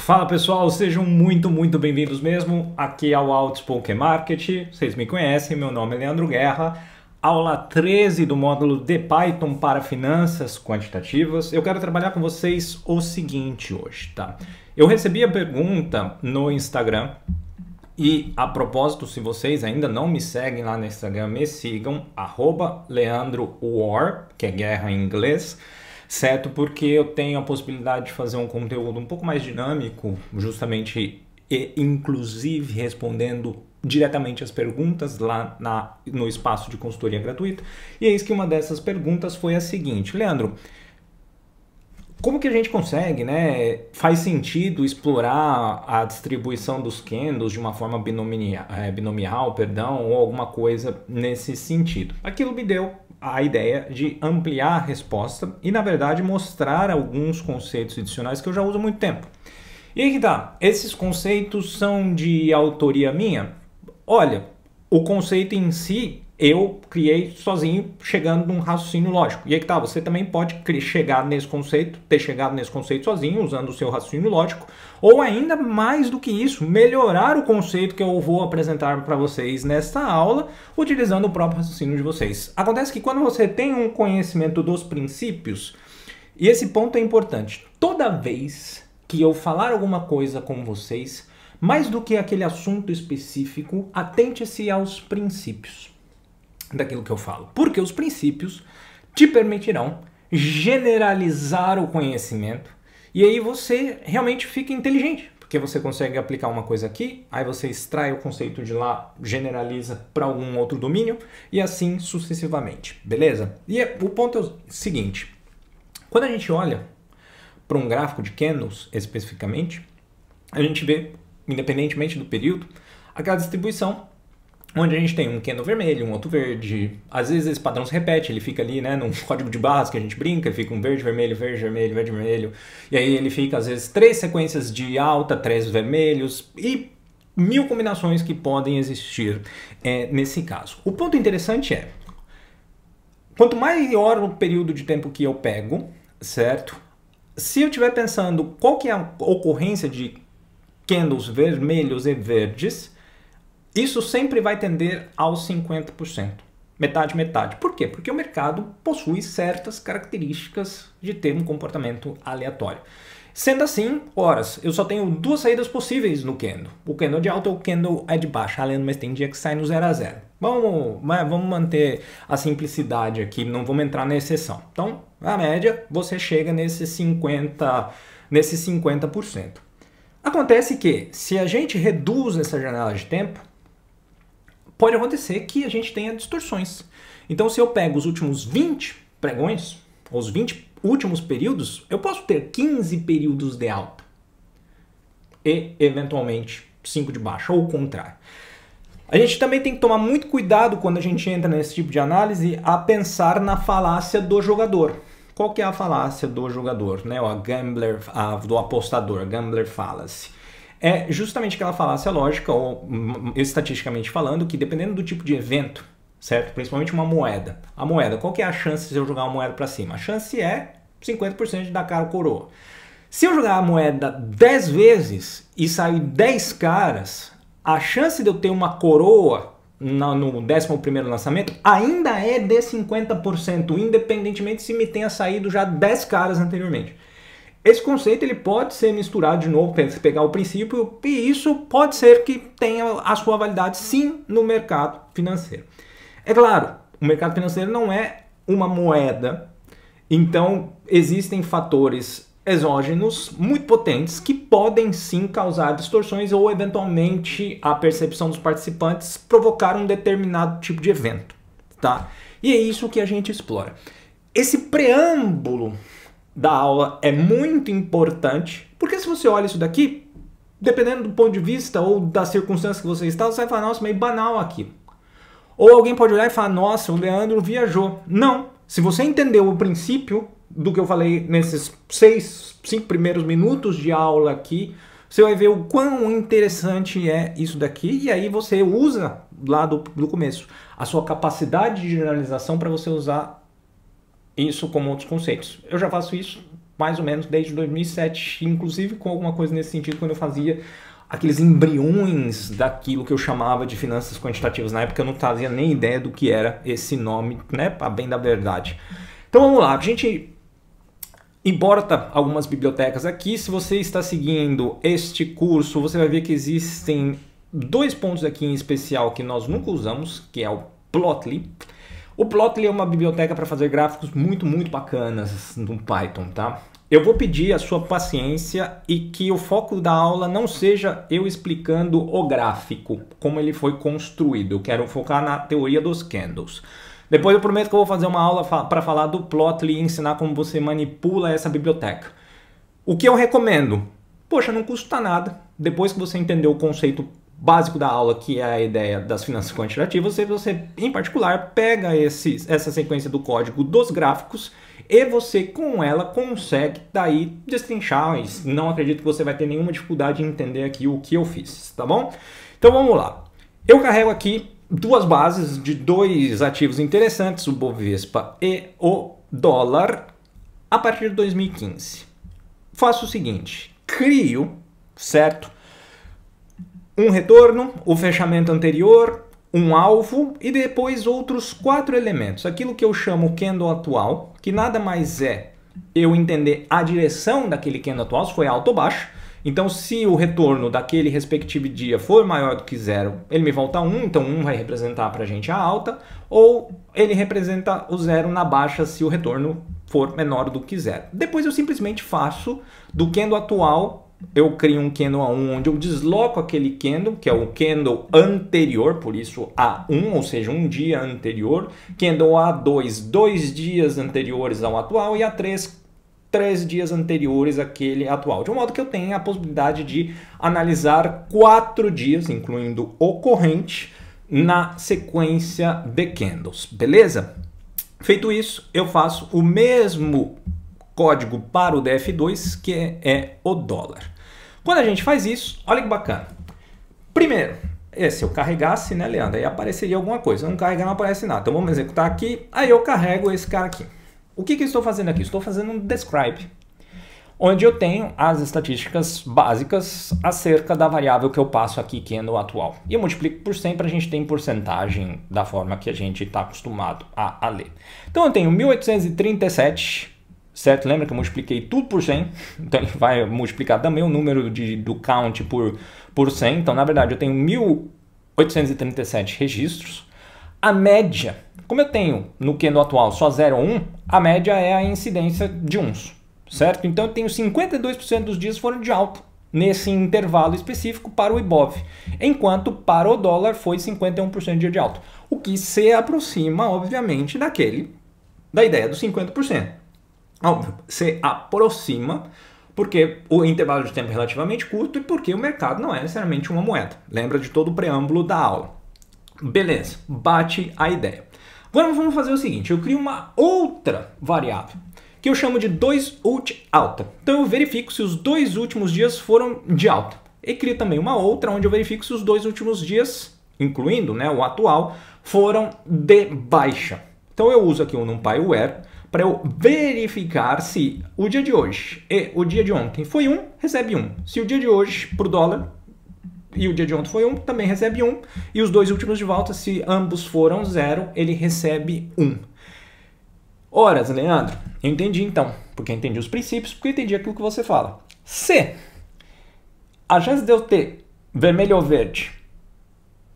Fala pessoal, sejam muito, muito bem-vindos mesmo aqui ao Outspoken Market. Vocês me conhecem, meu nome é Leandro Guerra. Aula 13 do módulo de Python para finanças quantitativas. Eu quero trabalhar com vocês o seguinte hoje, tá? Eu recebi a pergunta no Instagram e a propósito, se vocês ainda não me seguem lá no Instagram, me sigam @leandrowar, que é guerra em inglês certo? Porque eu tenho a possibilidade de fazer um conteúdo um pouco mais dinâmico, justamente e inclusive respondendo diretamente as perguntas lá na, no espaço de consultoria gratuita. E eis que uma dessas perguntas foi a seguinte: Leandro, como que a gente consegue, né? Faz sentido explorar a distribuição dos candles de uma forma binomial, eh, binomial perdão, ou alguma coisa nesse sentido? Aquilo me deu a ideia de ampliar a resposta e, na verdade, mostrar alguns conceitos adicionais que eu já uso há muito tempo. E aí que tá, esses conceitos são de autoria minha? Olha, o conceito em si eu criei sozinho, chegando num raciocínio lógico. E aí que tá, você também pode chegar nesse conceito, ter chegado nesse conceito sozinho, usando o seu raciocínio lógico, ou ainda mais do que isso, melhorar o conceito que eu vou apresentar para vocês nesta aula, utilizando o próprio raciocínio de vocês. Acontece que quando você tem um conhecimento dos princípios, e esse ponto é importante, toda vez que eu falar alguma coisa com vocês, mais do que aquele assunto específico, atente-se aos princípios daquilo que eu falo. Porque os princípios te permitirão generalizar o conhecimento e aí você realmente fica inteligente, porque você consegue aplicar uma coisa aqui, aí você extrai o conceito de lá, generaliza para algum outro domínio e assim sucessivamente, beleza? E é, o ponto é o seguinte: quando a gente olha para um gráfico de candles especificamente, a gente vê, independentemente do período, aquela distribuição onde a gente tem um candle vermelho, um outro verde. Às vezes esse padrão se repete, ele fica ali, né, num código de barras que a gente brinca, fica um verde, vermelho, verde, vermelho, verde, vermelho. E aí ele fica, às vezes, três sequências de alta, três vermelhos e mil combinações que podem existir é, nesse caso. O ponto interessante é, quanto maior o período de tempo que eu pego, certo? Se eu estiver pensando qual que é a ocorrência de candles vermelhos e verdes, isso sempre vai tender aos 50%. Metade, metade. Por quê? Porque o mercado possui certas características de ter um comportamento aleatório. Sendo assim, horas, eu só tenho duas saídas possíveis no candle. O candle de alta e o candle é de baixa, além ah, mas tem dia que sai no 0 a 0. Vamos, vamos manter a simplicidade aqui, não vamos entrar na exceção. Então, na média, você chega nesse 50%. Nesse 50%. Acontece que, se a gente reduz essa janela de tempo, pode acontecer que a gente tenha distorções. Então, se eu pego os últimos 20 pregões, os 20 últimos períodos, eu posso ter 15 períodos de alta e, eventualmente, 5 de baixa, ou o contrário. A gente também tem que tomar muito cuidado quando a gente entra nesse tipo de análise a pensar na falácia do jogador. Qual que é a falácia do jogador, né? o a gambler, a, do apostador, a gambler fallacy é justamente aquela falácia lógica, ou hum, estatisticamente falando, que dependendo do tipo de evento, certo? Principalmente uma moeda. A moeda, qual que é a chance se eu jogar uma moeda para cima? A chance é 50% de dar cara ou coroa. Se eu jogar a moeda 10 vezes e sair 10 caras, a chance de eu ter uma coroa no 11 lançamento ainda é de 50%, independentemente se me tenha saído já 10 caras anteriormente. Esse conceito ele pode ser misturado de novo, pegar o princípio, e isso pode ser que tenha a sua validade sim no mercado financeiro. É claro, o mercado financeiro não é uma moeda, então existem fatores exógenos muito potentes que podem sim causar distorções ou eventualmente a percepção dos participantes provocar um determinado tipo de evento, tá? E é isso que a gente explora. Esse preâmbulo da aula é muito importante, porque se você olha isso daqui, dependendo do ponto de vista ou da circunstância que você está, você vai falar, nossa, meio banal aqui. Ou alguém pode olhar e falar, nossa, o Leandro viajou. Não. Se você entendeu o princípio do que eu falei nesses seis, cinco primeiros minutos de aula aqui, você vai ver o quão interessante é isso daqui, e aí você usa lá do, do começo a sua capacidade de generalização para você usar isso como outros conceitos. Eu já faço isso mais ou menos desde 2007, inclusive com alguma coisa nesse sentido quando eu fazia aqueles embriões daquilo que eu chamava de finanças quantitativas. Na época eu não fazia nem ideia do que era esse nome, né? A bem da verdade. Então vamos lá, a gente importa algumas bibliotecas aqui. Se você está seguindo este curso, você vai ver que existem dois pontos aqui em especial que nós nunca usamos, que é o Plotly o Plotly é uma biblioteca para fazer gráficos muito, muito bacanas no Python, tá? Eu vou pedir a sua paciência e que o foco da aula não seja eu explicando o gráfico, como ele foi construído. Eu quero focar na teoria dos candles. Depois eu prometo que eu vou fazer uma aula para falar do Plotly e ensinar como você manipula essa biblioteca. O que eu recomendo? Poxa, não custa nada. Depois que você entender o conceito básico da aula, que é a ideia das finanças quantitativas, você, é você em particular pega esse, essa sequência do código dos gráficos e você com ela consegue daí destrinchar. Não acredito que você vai ter nenhuma dificuldade em entender aqui o que eu fiz, tá bom? Então vamos lá. Eu carrego aqui duas bases de dois ativos interessantes, o Bovespa e o dólar, a partir de 2015. Faço o seguinte, crio, certo? um retorno, o fechamento anterior, um alvo e depois outros quatro elementos. Aquilo que eu chamo o candle atual, que nada mais é eu entender a direção daquele candle atual, se foi alto ou baixo. Então, se o retorno daquele respectivo dia for maior do que zero, ele me volta 1, um, então 1 um vai representar para a gente a alta, ou ele representa o zero na baixa se o retorno for menor do que zero. Depois eu simplesmente faço do candle atual eu crio um candle A1 onde eu desloco aquele candle, que é o candle anterior, por isso A1, ou seja, um dia anterior, candle A2, dois dias anteriores ao atual, e A3, três dias anteriores àquele atual. De um modo que eu tenho a possibilidade de analisar quatro dias, incluindo o corrente, na sequência de candles, beleza? Feito isso, eu faço o mesmo código para o DF2, que é, o dólar. Quando a gente faz isso, olha que bacana. Primeiro, é, se eu carregasse, né, Leandro, aí apareceria alguma coisa. Eu não carregar, não aparece nada. Então vamos executar aqui, aí eu carrego esse cara aqui. O que, que eu estou fazendo aqui? Estou fazendo um describe, onde eu tenho as estatísticas básicas acerca da variável que eu passo aqui, que é no atual. E eu multiplico por 100 para a gente ter em porcentagem da forma que a gente está acostumado a, a ler. Então eu tenho 1837 certo? Lembra que eu multipliquei tudo por 100, então ele vai multiplicar também o número de, do count por, por 100. Então, na verdade, eu tenho 1.837 registros. A média, como eu tenho no Kendo atual só 0,1, a média é a incidência de uns, certo? Então, eu tenho 52% dos dias foram de alto nesse intervalo específico para o IBOV, enquanto para o dólar foi 51% de dia de alto, o que se aproxima, obviamente, daquele da ideia dos 50% se aproxima, porque o intervalo de tempo é relativamente curto e porque o mercado não é necessariamente uma moeda. Lembra de todo o preâmbulo da aula. Beleza, bate a ideia. Agora vamos fazer o seguinte, eu crio uma outra variável que eu chamo de 2ult alta. Então eu verifico se os dois últimos dias foram de alta. E crio também uma outra onde eu verifico se os dois últimos dias, incluindo né, o atual, foram de baixa. Então eu uso aqui o NumPyWare para eu verificar se o dia de hoje e o dia de ontem foi um, recebe um. Se o dia de hoje para o dólar e o dia de ontem foi um, também recebe um. E os dois últimos de volta, se ambos foram zero, ele recebe um. Horas, Leandro. Eu entendi então, porque eu entendi os princípios, porque eu entendi aquilo que você fala. Se a chance de eu ter vermelho ou verde,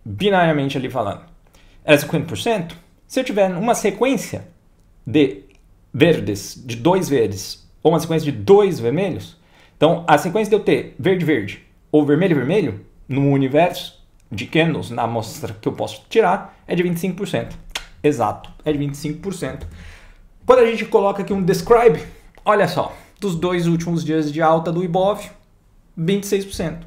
binariamente ali falando, é 50%, se eu tiver uma sequência de verdes, de dois verdes, ou uma sequência de dois vermelhos, então a sequência de eu ter verde-verde ou vermelho-vermelho, no universo de candles, na amostra que eu posso tirar, é de 25%. Exato, é de 25%. Quando a gente coloca aqui um describe, olha só, dos dois últimos dias de alta do Ibov, 26%.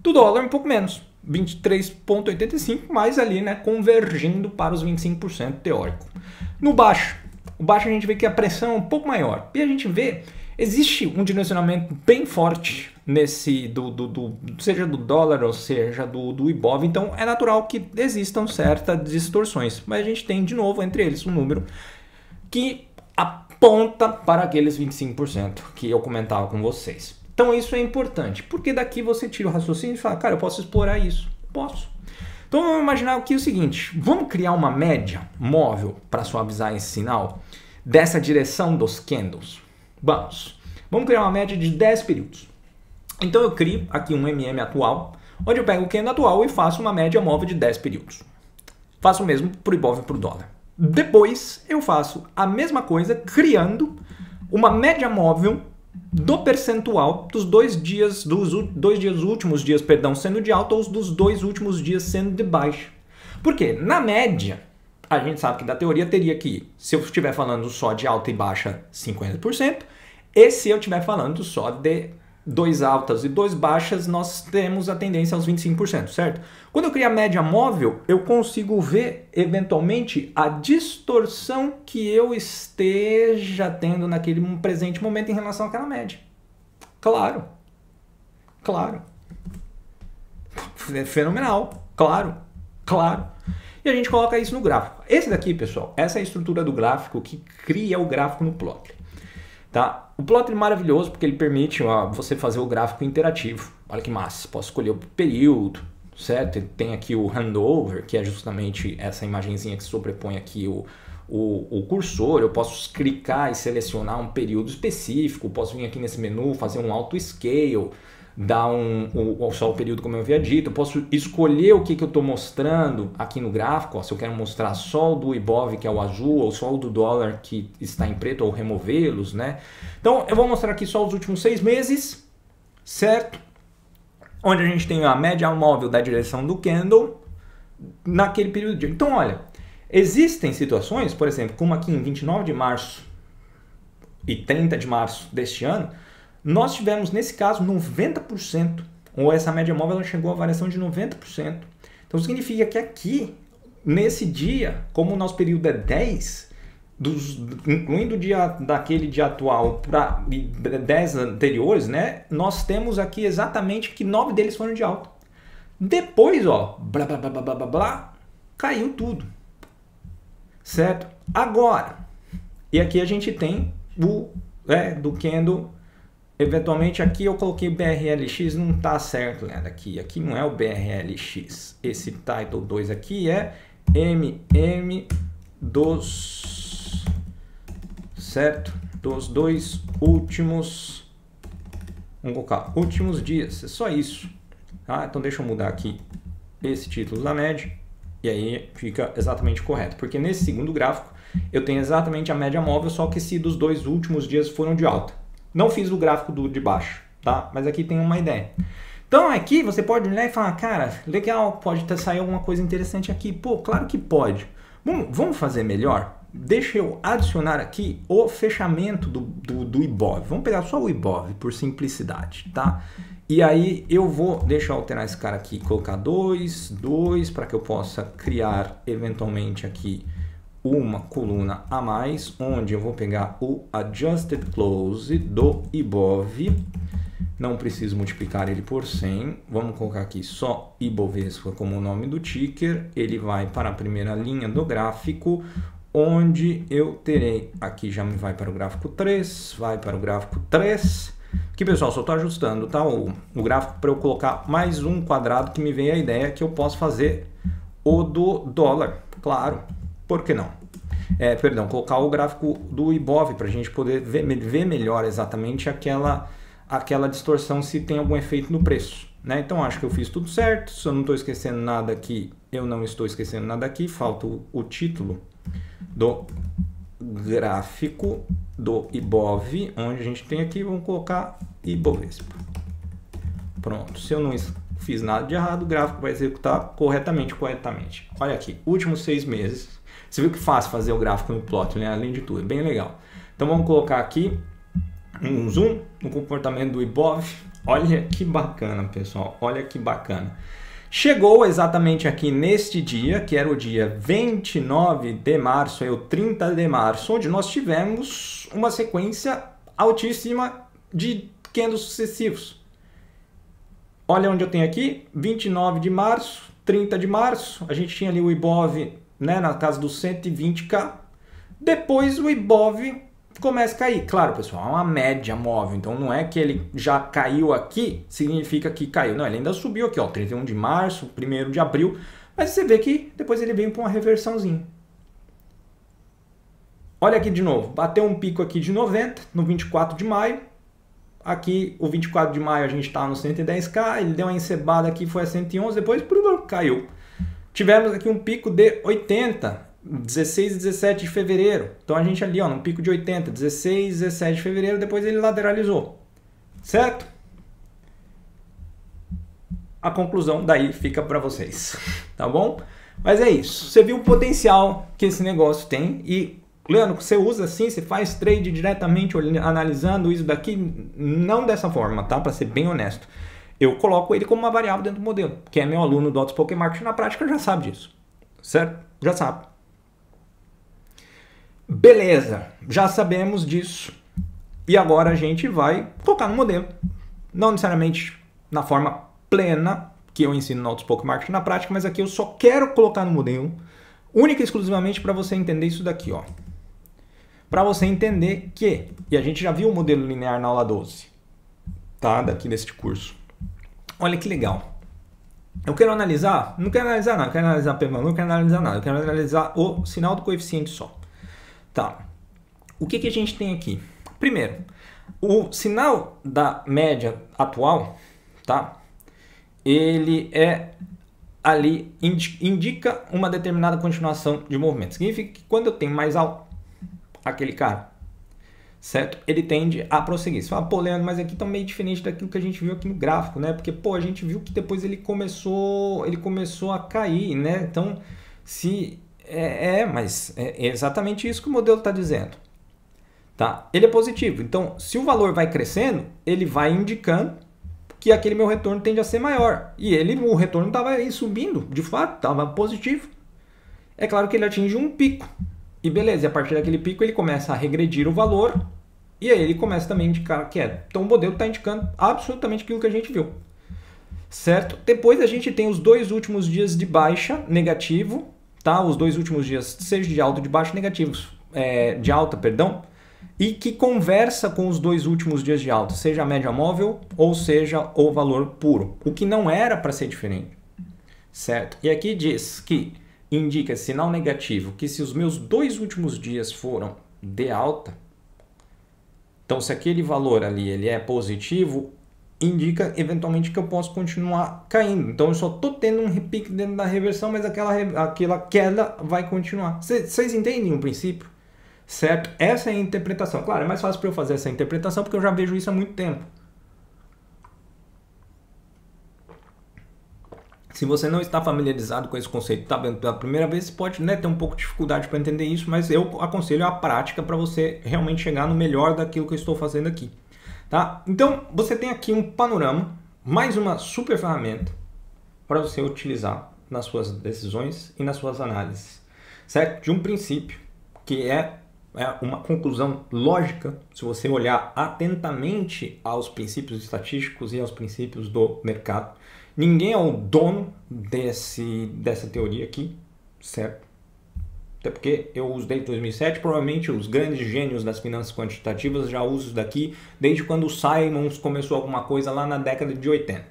Do dólar, um pouco menos, 23,85%, mas ali né, convergindo para os 25% teórico. No baixo, o baixo a gente vê que a pressão é um pouco maior. E a gente vê, existe um direcionamento bem forte nesse do, do, do, seja do dólar ou seja do, do Ibov, então é natural que existam certas distorções. Mas a gente tem de novo entre eles um número que aponta para aqueles 25% que eu comentava com vocês. Então isso é importante, porque daqui você tira o raciocínio e fala, cara, eu posso explorar isso. Posso. Então vamos imaginar aqui o seguinte: vamos criar uma média móvel para suavizar esse sinal dessa direção dos candles. Vamos. Vamos criar uma média de 10 períodos. Então eu crio aqui um MM atual, onde eu pego o candle atual e faço uma média móvel de 10 períodos. Faço o mesmo para o Ibov e para o dólar. Depois eu faço a mesma coisa criando uma média móvel do percentual dos dois dias, dos dois dias últimos dias, perdão, sendo de alta ou dos dois últimos dias sendo de baixa. Porque, na média, a gente sabe que da teoria teria que, se eu estiver falando só de alta e baixa, 50%, e se eu estiver falando só de dois altas e dois baixas, nós temos a tendência aos 25%, certo? Quando eu crio a média móvel, eu consigo ver eventualmente a distorção que eu esteja tendo naquele presente momento em relação àquela média. Claro. Claro. fenomenal. Claro. Claro. E a gente coloca isso no gráfico. Esse daqui, pessoal, essa é a estrutura do gráfico que cria o gráfico no plot. Tá? O plotter é maravilhoso porque ele permite ó, você fazer o gráfico interativo. Olha que massa, posso escolher o período, certo? Tem aqui o handover, que é justamente essa imagenzinha que sobrepõe aqui o, o, o, cursor, eu posso clicar e selecionar um período específico, posso vir aqui nesse menu, fazer um auto scale, dar um, um, só o período como eu havia dito, eu posso escolher o que, que eu estou mostrando aqui no gráfico, ó, se eu quero mostrar só o do Ibov, que é o azul, ou só o do dólar que está em preto, ou removê-los, né? Então eu vou mostrar aqui só os últimos seis meses, certo? Onde a gente tem a média móvel da direção do candle naquele período de... Então olha, existem situações, por exemplo, como aqui em 29 de março e 30 de março deste ano, nós tivemos, nesse caso, 90%, ou essa média móvel ela chegou a variação de 90%. Então significa que aqui, nesse dia, como o nosso período é 10, dos, incluindo o dia daquele dia atual para 10 anteriores, né? Nós temos aqui exatamente que 9 deles foram de alta. Depois, ó, blá blá blá blá blá blá, caiu tudo. Certo? Agora, e aqui a gente tem o é, do candle Eventualmente aqui eu coloquei BRLX, não está certo, galera, né, aqui. Aqui não é o BRLX. Esse title 2 aqui é MM dos... Certo? Dos dois últimos... Vamos colocar últimos dias, é só isso. Tá? Então deixa eu mudar aqui esse título da média. E aí fica exatamente correto. Porque nesse segundo gráfico eu tenho exatamente a média móvel, só que se dos dois últimos dias foram de alta. Não fiz o gráfico do de baixo, tá? Mas aqui tem uma ideia. Então aqui você pode olhar e falar, cara, legal, pode ter sair alguma coisa interessante aqui. Pô, claro que pode. Vamos, vamos fazer melhor? Deixa eu adicionar aqui o fechamento do, do, do IBOV. Vamos pegar só o IBOV por simplicidade, tá? E aí eu vou, deixa eu alterar esse cara aqui, colocar 2, 2, para que eu possa criar eventualmente aqui uma coluna a mais, onde eu vou pegar o Adjusted Close do IBOV, não preciso multiplicar ele por 100, vamos colocar aqui só Ibovespa como o nome do ticker, ele vai para a primeira linha do gráfico, onde eu terei, aqui já me vai para o gráfico 3, vai para o gráfico 3, que pessoal, só estou ajustando tá, o, o gráfico para eu colocar mais um quadrado que me veio a ideia que eu posso fazer o do dólar, claro, por que não? É, perdão, colocar o gráfico do IBOV para a gente poder ver, ver, melhor exatamente aquela, aquela distorção se tem algum efeito no preço. Né? Então acho que eu fiz tudo certo. Se eu não estou esquecendo nada aqui, eu não estou esquecendo nada aqui. Falta o, o título do gráfico do IBOV, onde a gente tem aqui, vamos colocar IBOVESPA. Pronto, se eu não fiz nada de errado, o gráfico vai executar corretamente, corretamente. Olha aqui, últimos seis meses, você viu que fácil fazer o gráfico no plot, né? Além de tudo, é bem legal. Então vamos colocar aqui um zoom no comportamento do IBOV. Olha que bacana, pessoal. Olha que bacana. Chegou exatamente aqui neste dia, que era o dia 29 de março, é o 30 de março, onde nós tivemos uma sequência altíssima de candles sucessivos. Olha onde eu tenho aqui, 29 de março, 30 de março, a gente tinha ali o IBOV né, na casa dos 120k. Depois o Ibov começa a cair. Claro, pessoal, é uma média móvel, então não é que ele já caiu aqui, significa que caiu. Não, ele ainda subiu aqui, ó, 31 de março, 1 de abril, mas você vê que depois ele vem para uma reversãozinha. Olha aqui de novo, bateu um pico aqui de 90 no 24 de maio. Aqui, o 24 de maio, a gente estava tá no 110k, ele deu uma encebada aqui, foi a 111, depois caiu. Tivemos aqui um pico de 80, 16 e 17 de fevereiro. Então a gente ali, ó, num pico de 80, 16 17 de fevereiro, depois ele lateralizou. Certo? A conclusão daí fica para vocês, tá bom? Mas é isso. Você viu o potencial que esse negócio tem e Leandro, você usa assim, você faz trade diretamente analisando isso daqui, não dessa forma, tá? Para ser bem honesto eu coloco ele como uma variável dentro do modelo. Quem é meu aluno do Outspoken Marketing na prática já sabe disso. Certo? Já sabe. Beleza, já sabemos disso. E agora a gente vai colocar no modelo. Não necessariamente na forma plena que eu ensino no Outspoken Marketing na prática, mas aqui eu só quero colocar no modelo, única e exclusivamente para você entender isso daqui, ó. Para você entender que, e a gente já viu o modelo linear na aula 12, tá? Daqui deste curso Olha que legal. Eu quero analisar, não quero analisar nada, quero analisar PMALU, não quero analisar nada, eu quero analisar o sinal do coeficiente só. Tá. O que, que a gente tem aqui? Primeiro, o sinal da média atual, tá? Ele é ali indica uma determinada continuação de movimento. Significa que quando eu tenho mais alto aquele cara certo? Ele tende a prosseguir. Você fala, pô, Leandro, mas aqui tá meio diferente daquilo que a gente viu aqui no gráfico, né? Porque, pô, a gente viu que depois ele começou, ele começou a cair, né? Então, se... É, é mas é, é exatamente isso que o modelo está dizendo. Tá? Ele é positivo. Então, se o valor vai crescendo, ele vai indicando que aquele meu retorno tende a ser maior. E ele, o retorno estava subindo, de fato, estava positivo. É claro que ele atinge um pico, e beleza, e a partir daquele pico ele começa a regredir o valor e aí ele começa também a indicar é Então o modelo está indicando absolutamente aquilo que a gente viu. Certo? Depois a gente tem os dois últimos dias de baixa negativo, tá? Os dois últimos dias, seja de alta ou de baixa negativos, é, de alta, perdão, e que conversa com os dois últimos dias de alta, seja a média móvel ou seja o valor puro, o que não era para ser diferente, certo? E aqui diz que indica sinal negativo que se os meus dois últimos dias foram de alta, então se aquele valor ali ele é positivo, indica eventualmente que eu posso continuar caindo. Então eu só estou tendo um repique dentro da reversão, mas aquela, aquela queda vai continuar. Vocês entendem o princípio? Certo? Essa é a interpretação. Claro, é mais fácil para eu fazer essa interpretação porque eu já vejo isso há muito tempo. Se você não está familiarizado com esse conceito, está vendo pela primeira vez, pode né, ter um pouco de dificuldade para entender isso, mas eu aconselho a prática para você realmente chegar no melhor daquilo que eu estou fazendo aqui. Tá? Então, você tem aqui um panorama, mais uma super ferramenta para você utilizar nas suas decisões e nas suas análises, certo? De um princípio que é, é uma conclusão lógica, se você olhar atentamente aos princípios estatísticos e aos princípios do mercado, Ninguém é o dono desse, dessa teoria aqui, certo? Até porque eu uso desde 2007, provavelmente os grandes gênios das finanças quantitativas já usam isso daqui desde quando o Simons começou alguma coisa lá na década de 80.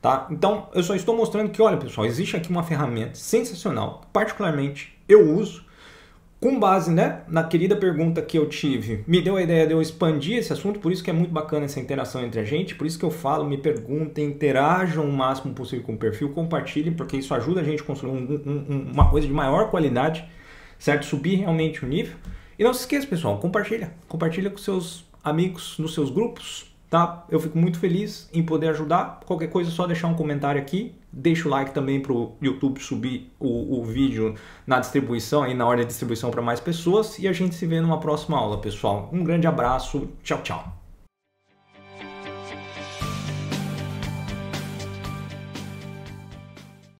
Tá? Então, eu só estou mostrando que, olha pessoal, existe aqui uma ferramenta sensacional, particularmente eu uso, com base né, na querida pergunta que eu tive, me deu a ideia de eu expandir esse assunto, por isso que é muito bacana essa interação entre a gente, por isso que eu falo, me perguntem, interajam o máximo possível com o perfil, compartilhem, porque isso ajuda a gente a construir um, um, uma coisa de maior qualidade, certo? Subir realmente o nível. E não se esqueça, pessoal, compartilha. Compartilha com seus amigos, nos seus grupos, tá? Eu fico muito feliz em poder ajudar. Qualquer coisa é só deixar um comentário aqui. Deixa o like também para o YouTube subir o, o, vídeo na distribuição, aí na ordem de distribuição para mais pessoas. E a gente se vê numa próxima aula, pessoal. Um grande abraço. Tchau, tchau.